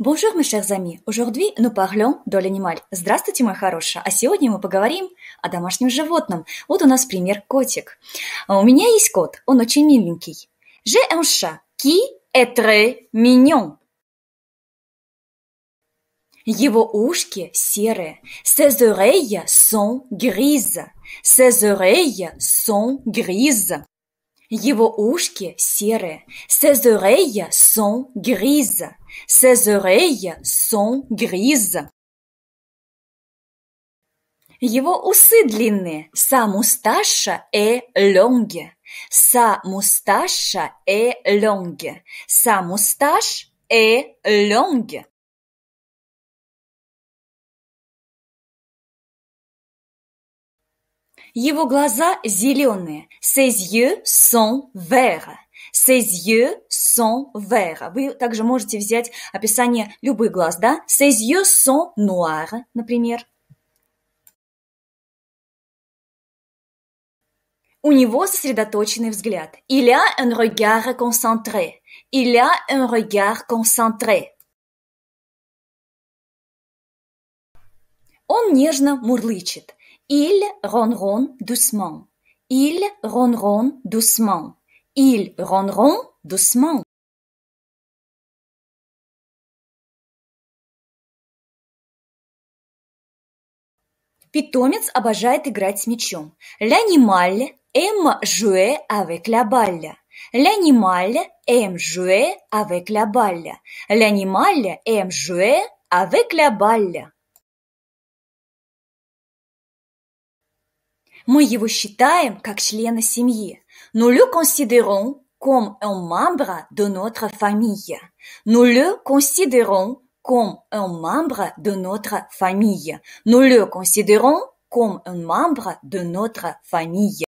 Bonjour, mes chers amis. Aujourd'hui, nous parlons de l'animal. Здравствуйте, моя хорошая. А сегодня мы поговорим о домашнем животном. Вот у нас пример котик. А у меня есть кот. Он очень миленький. J'ai un chat qui est très mignon. Его ушки серые. Ses oreilles sont grises. Ses oreilles sont grises. Его ушки серые, ses oreilles sont grises, ses oreilles sont grises. Его усы длинные, sa moustache est longue, sa moustache est longue, sa moustache est longue. Его глаза зеленые. Ses yeux sont verts. Ses yeux sont verts. Вы также можете взять описание любых глаз, да? Ses yeux sont noirs, например. У него сосредоточенный взгляд. Il a un regard concentré. Il a un regard concentré. Он нежно мурлычет. Ils ronronnent doucement. Ils ronronnent doucement. Ils ronronnent doucement. Питомец обожает играть с мячом. L'animal aime jouer avec la balle. L'animal aime jouer avec la balle. L'animal aime jouer avec la balle. Nous le considérons comme un membre de notre famille. Nous le considérons comme un membre de notre famille. Nous le considérons comme un membre de notre famille.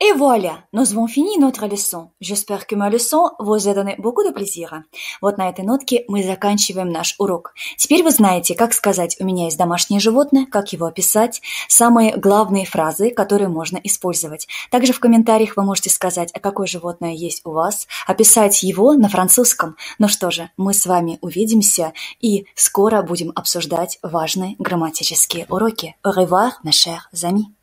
Et voilà, nous avons fini notre leçon. J'espère que ma leçon vous a donné beaucoup de plaisir. Вот на этой нотке мы заканчиваем наш урок. Теперь вы знаете, как сказать «у меня есть домашнее животное», как его описать, самые главные фразы, которые можно использовать. Также в комментариях вы можете сказать, а какое животное есть у вас, описать его на французском. Ну что же, мы с вами увидимся и скоро будем обсуждать важные грамматические уроки. Au revoir, mes chers amis.